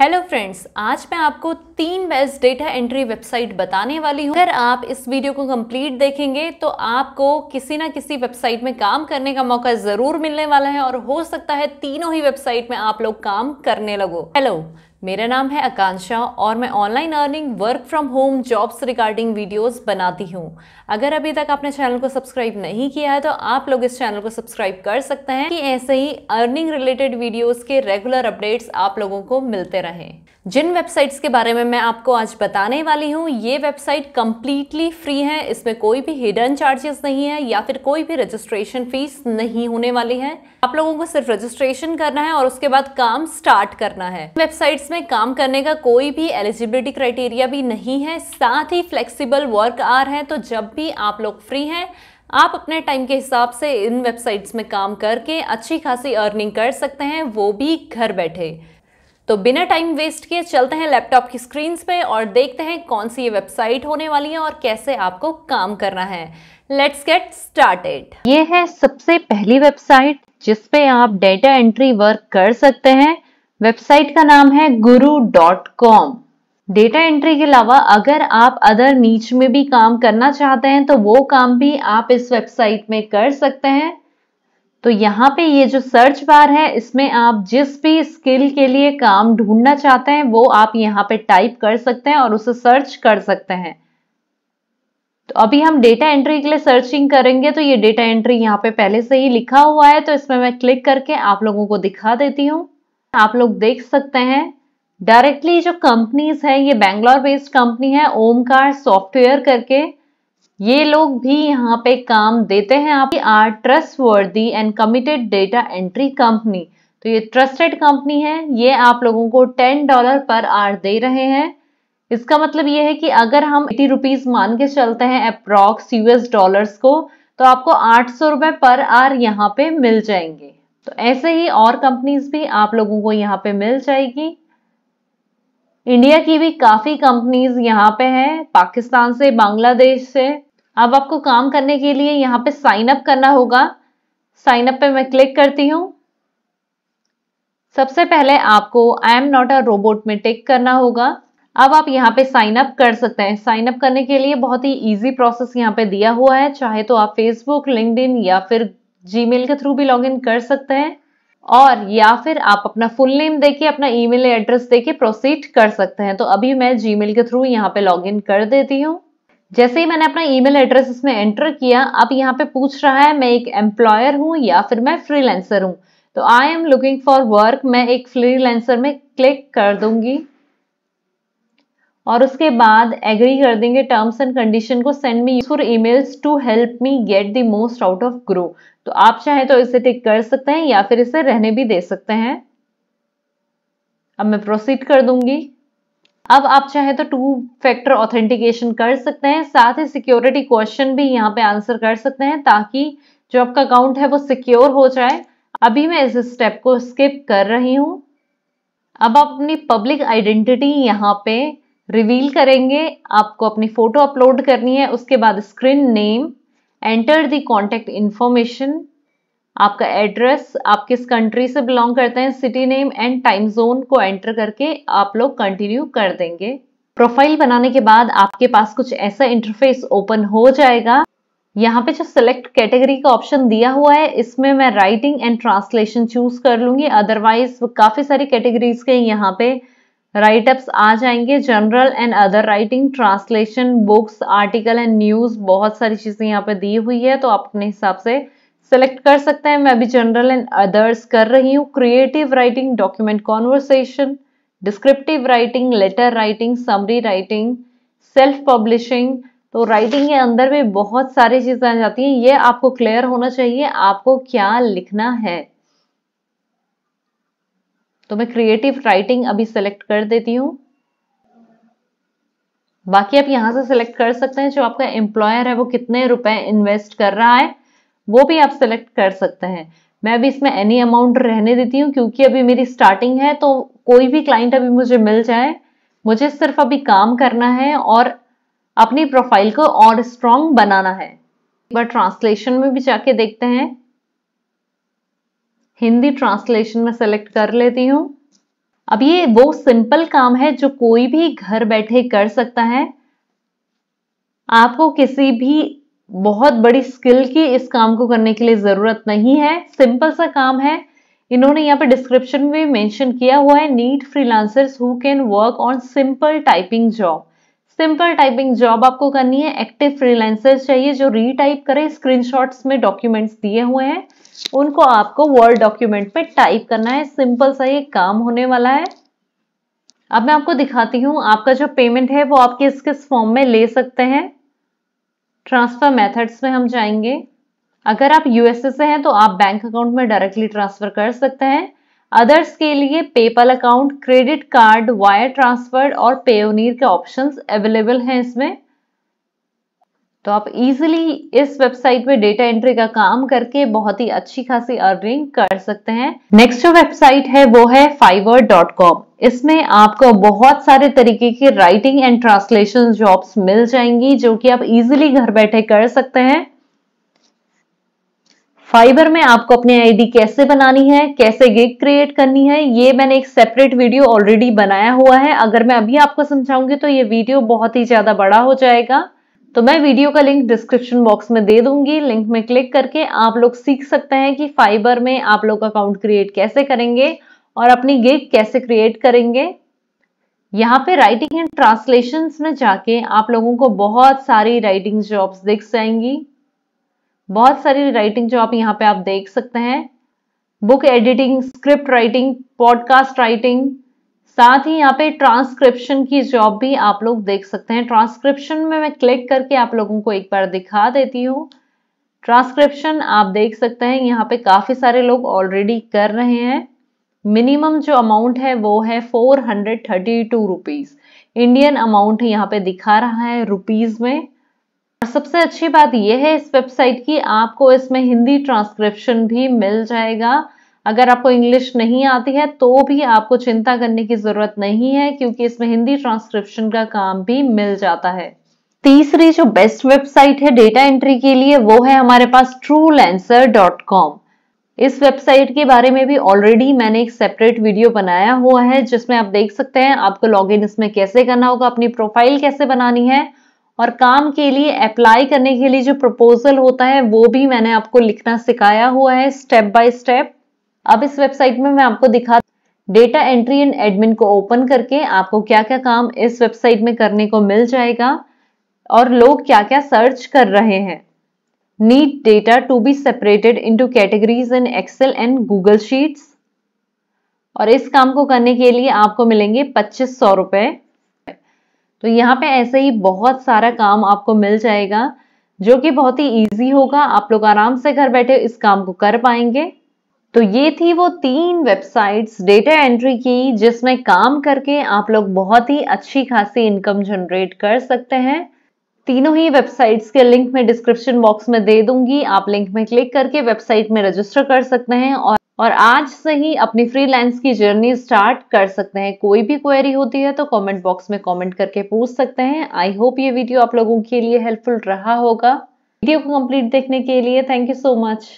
hello friends आज मैं आपको तीन बेस्ट डेटा एंट्री वेबसाइट बताने वाली हूँ अगर आप इस वीडियो को कंप्लीट देखेंगे तो आपको किसी ना किसी वेबसाइट में काम करने का मौका ज़रूर मिलने वाला है और हो सकता है तीनों ही वेबसाइट में आप लोग काम करने लगो हेलो मेरा नाम है आकांक्षा और मैं online earning work from home jobs regarding videos बनाती हूँ अगर अभी तक आपने चैनल को सब्सक्राइब नहीं किया है तो आप लोग इस चैनल को सब्सक्राइब कर सकते हैं कि ऐसे ही अर्निंग रिलेटेड वीडियोस के रेगुलर अपडेट्स आप लोगों को मिलते रहें जिन वेबसाइट्स के बारे में मैं आपको आज बताने वाली हूँ ये वेबसाइट कम्प्लीटली फ्री है इसमें कोई भी हिडन चार्जेस नहीं है या फिर कोई भी रजिस्ट्रेशन फीस नहीं होने वाली है आप लोगों को सिर्फ रजिस्ट्रेशन करना है और उसके बाद काम स्टार्ट करना है वेबसाइट्स में काम करने का कोई भी एलिजिबिलिटी क्राइटेरिया भी नहीं है साथ ही फ्लेक्सीबल वर्क आर है तो जब भी आप लोग फ्री हैं आप अपने टाइम के हिसाब से इन वेबसाइट्स में काम करके अच्छी खासी अर्निंग कर सकते हैं वो भी घर बैठे तो बिना टाइम वेस्ट किए चलते हैं लैपटॉप की स्क्रीन पे और देखते हैं कौन सी ये वेबसाइट होने वाली है और कैसे आपको काम करना है लेट्स गेट स्टार्टेड ये है सबसे पहली वेबसाइट जिसपे आप डेटा एंट्री वर्क कर सकते हैं वेबसाइट का नाम है गुरु डॉट कॉम डेटा एंट्री के अलावा अगर आप अदर नीच में भी काम करना चाहते हैं तो वो काम भी आप इस वेबसाइट में कर सकते हैं तो यहाँ पे ये जो सर्च बार है इसमें आप जिस भी स्किल के लिए काम ढूंढना चाहते हैं वो आप यहाँ पे टाइप कर सकते हैं और उसे सर्च कर सकते हैं तो अभी हम डेटा एंट्री के लिए सर्चिंग करेंगे तो ये डेटा एंट्री यहाँ पे पहले से ही लिखा हुआ है तो इसमें मैं क्लिक करके आप लोगों को दिखा देती हूँ आप लोग देख सकते हैं डायरेक्टली जो कंपनीज है ये बैंगलोर बेस्ड कंपनी है ओमकार सॉफ्टवेयर करके ये लोग भी यहाँ पे काम देते हैं आप are trustworthy and committed data entry company तो ये ट्रस्टेड कंपनी है ये आप लोगों को टेन डॉलर पर आर दे रहे हैं इसका मतलब ये है कि अगर हम एटी रुपीज मान के चलते हैं अप्रॉक्स यूएस डॉलर्स को तो आपको आठ सौ रुपए पर आर यहाँ पे मिल जाएंगे तो ऐसे ही और कंपनीज भी आप लोगों को यहाँ पे मिल जाएगी इंडिया की भी काफ़ी कंपनीज यहाँ पे हैं पाकिस्तान से बांग्लादेश से अब आपको काम करने के लिए यहाँ पे साइन अप करना होगा साइन अप पे मैं क्लिक करती हूँ सबसे पहले आपको I am not a robot में टिक करना होगा अब आप यहाँ पे साइन अप कर सकते हैं साइन अप करने के लिए बहुत ही इजी प्रोसेस यहाँ पे दिया हुआ है चाहे तो आप फेसबुक लिंकड या फिर जीमेल के थ्रू भी लॉगिन कर सकते हैं और या फिर आप अपना फुल नेम देके अपना ईमेल एड्रेस देके प्रोसीड कर सकते हैं तो अभी मैं जीमेल के थ्रू यहाँ पे लॉगिन कर देती हूँ जैसे ही मैंने अपना ईमेल एड्रेस इसमें एंटर किया अब यहाँ पे पूछ रहा है मैं एक एम्प्लॉयर हूँ या फिर मैं फ्रीलैंसर हूँ तो I am looking for work मैं एक फ्रीलैंसर में क्लिक कर दूंगी और उसके बाद एग्री कर देंगे टर्म्स एंड कंडीशन को send me for emails to help me get the most out of grow तो आप चाहे तो इसे टिक कर सकते हैं या फिर इसे रहने भी दे सकते हैं अब मैं प्रोसीड कर दूंगी अब आप चाहे तो टू फैक्टर ऑथेंटिकेशन कर सकते हैं साथ ही सिक्योरिटी क्वेश्चन भी यहाँ पे आंसर कर सकते हैं ताकि जो आपका अकाउंट है वो सिक्योर हो जाए अभी मैं इस स्टेप को स्किप कर रही हूँ अब आप अपनी पब्लिक आइडेंटिटी यहाँ पे रिवील करेंगे आपको अपनी फोटो अपलोड करनी है उसके बाद screen name enter the contact information आपका एड्रेस आप किस कंट्री से बिलोंग करते हैं city name and time zone को एंटर करके आप लोग कंटिन्यू कर देंगे प्रोफाइल बनाने के बाद आपके पास कुछ ऐसा इंटरफेस ओपन हो जाएगा यहाँ पे जो सिलेक्ट कैटेगरी का ऑप्शन दिया हुआ है इसमें मैं राइटिंग एंड ट्रांसलेशन चूज कर लूंगी अदरवाइज काफी सारी कैटेगरीज के यहाँ पे राइटअप्स आ जाएंगे general and other writing translation books article and news बहुत सारी चीजें यहाँ पे दी हुई है तो आप अपने हिसाब से सेलेक्ट कर सकते हैं मैं अभी जनरल एंड अदर्स कर रही हूँ creative writing document conversation descriptive writing letter writing summary writing self publishing तो राइटिंग के अंदर भी बहुत सारी चीजें आ जाती हैं ये आपको क्लियर होना चाहिए आपको क्या लिखना है तो मैं क्रिएटिव राइटिंग अभी सेलेक्ट कर देती हूँ बाकी आप यहां से सिलेक्ट कर सकते हैं जो आपका एम्प्लॉयर है वो कितने रुपए इन्वेस्ट कर रहा है वो भी आप सेलेक्ट कर सकते हैं मैं अभी इसमें एनी अमाउंट रहने देती हूँ क्योंकि अभी मेरी स्टार्टिंग है तो कोई भी क्लाइंट अभी मुझे मिल जाए मुझे सिर्फ अभी काम करना है और अपनी प्रोफाइल को और स्ट्रॉन्ग बनाना है एक बार ट्रांसलेशन में भी जाके देखते हैं हिंदी ट्रांसलेशन में सेलेक्ट कर लेती हूँ अब ये वो सिंपल काम है जो कोई भी घर बैठे कर सकता है आपको किसी भी बहुत बड़ी स्किल की इस काम को करने के लिए ज़रूरत नहीं है सिंपल सा काम है इन्होंने यहाँ पे डिस्क्रिप्शन में मेंशन किया हुआ है need freelancers who can work on simple typing job simple typing job आपको करनी है एक्टिव फ्रीलांसर्स चाहिए जो रीटाइप करें स्क्रीनशॉट्स में डॉक्यूमेंट्स दिए हुए हैं उनको आपको वर्ड डॉक्यूमेंट में टाइप करना है सिंपल सा ये काम होने वाला है अब मैं आपको दिखाती हूँ आपका जो पेमेंट है वो आप किस किस फॉर्म में ले सकते हैं ट्रांसफर मेथड्स में हम जाएंगे अगर आप यूएसए से हैं तो आप बैंक अकाउंट में डायरेक्टली ट्रांसफर कर सकते हैं अदर्स के लिए PayPal account credit card wire transfer और पेओनीर के ऑप्शंस अवेलेबल हैं इसमें तो आप इजीली इस वेबसाइट पे डेटा एंट्री का काम करके बहुत ही अच्छी खासी अर्निंग कर सकते हैं नेक्स्ट जो वेबसाइट है वो है फाइवर डॉट कॉम इसमें आपको बहुत सारे तरीके की राइटिंग एंड ट्रांसलेशन जॉब्स मिल जाएंगी जो कि आप इजीली घर बैठे कर सकते हैं फाइबर में आपको अपनी आईडी कैसे बनानी है कैसे गिग क्रिएट करनी है ये मैंने एक सेपरेट वीडियो ऑलरेडी बनाया हुआ है अगर मैं अभी आपको समझाऊंगी तो ये वीडियो बहुत ही ज्यादा बड़ा हो जाएगा तो मैं वीडियो का लिंक डिस्क्रिप्शन बॉक्स में दे दूंगी लिंक में क्लिक करके आप लोग सीख सकते हैं कि फाइबर में आप लोग अकाउंट क्रिएट कैसे करेंगे और अपनी गिग कैसे क्रिएट करेंगे यहाँ पे राइटिंग एंड ट्रांसलेशन में जाके आप लोगों को बहुत सारी राइटिंग जॉब्स दिख जाएंगी बहुत सारी राइटिंग जॉब यहाँ पे आप देख सकते हैं book editing script writing podcast writing साथ ही यहाँ पे ट्रांसक्रिप्शन की जॉब भी आप लोग देख सकते हैं ट्रांसक्रिप्शन में मैं क्लिक करके आप लोगों को एक बार दिखा देती हूँ ट्रांसक्रिप्शन आप देख सकते हैं यहाँ पे काफ़ी सारे लोग ऑलरेडी कर रहे हैं मिनिमम जो अमाउंट है वो है four hundred thirty two rupees Indian amount यहाँ पे दिखा रहा है रुपीज़ में और सबसे अच्छी बात यह है इस वेबसाइट की आपको इसमें हिंदी ट्रांसक्रिप्शन भी मिल जाएगा अगर आपको इंग्लिश नहीं आती है तो भी आपको चिंता करने की ज़रूरत नहीं है क्योंकि इसमें हिंदी ट्रांसक्रिप्शन का काम भी मिल जाता है तीसरी जो बेस्ट वेबसाइट है डेटा एंट्री के लिए वो है हमारे पास ट्रू इस वेबसाइट के बारे में भी ऑलरेडी मैंने एक सेपरेट वीडियो बनाया हुआ है जिसमें आप देख सकते हैं आपको लॉगिन इसमें कैसे करना होगा अपनी प्रोफाइल कैसे बनानी है और काम के लिए अप्लाई करने के लिए जो प्रपोजल होता है वो भी मैंने आपको लिखना सिखाया हुआ है स्टेप बाय स्टेप अब इस वेबसाइट में मैं आपको दिखा डेटा एंट्री एंड एडमिन को ओपन करके आपको क्या क्या काम इस वेबसाइट में करने को मिल जाएगा और लोग क्या क्या सर्च कर रहे हैं need data to be separated into categories in Excel and Google Sheets और इस काम को करने के लिए आपको मिलेंगे पच्चीस सौ रुपए तो यहाँ पे ऐसे ही बहुत सारा काम आपको मिल जाएगा जो कि बहुत ही इजी होगा आप लोग आराम से घर बैठे इस काम को कर पाएंगे तो ये थी वो तीन वेबसाइट्स डेटा एंट्री की जिसमें काम करके आप लोग बहुत ही अच्छी खासी इनकम जनरेट कर सकते हैं तीनों ही वेबसाइट्स के लिंक मैं डिस्क्रिप्शन बॉक्स में दे दूंगी आप लिंक में क्लिक करके वेबसाइट में रजिस्टर कर सकते हैं और और आज से ही अपनी फ्रीलांस की जर्नी स्टार्ट कर सकते हैं कोई भी क्वेरी होती है तो कमेंट बॉक्स में कमेंट करके पूछ सकते हैं आई होप ये वीडियो आप लोगों के लिए हेल्पफुल रहा होगा वीडियो को कंप्लीट देखने के लिए थैंक यू सो मच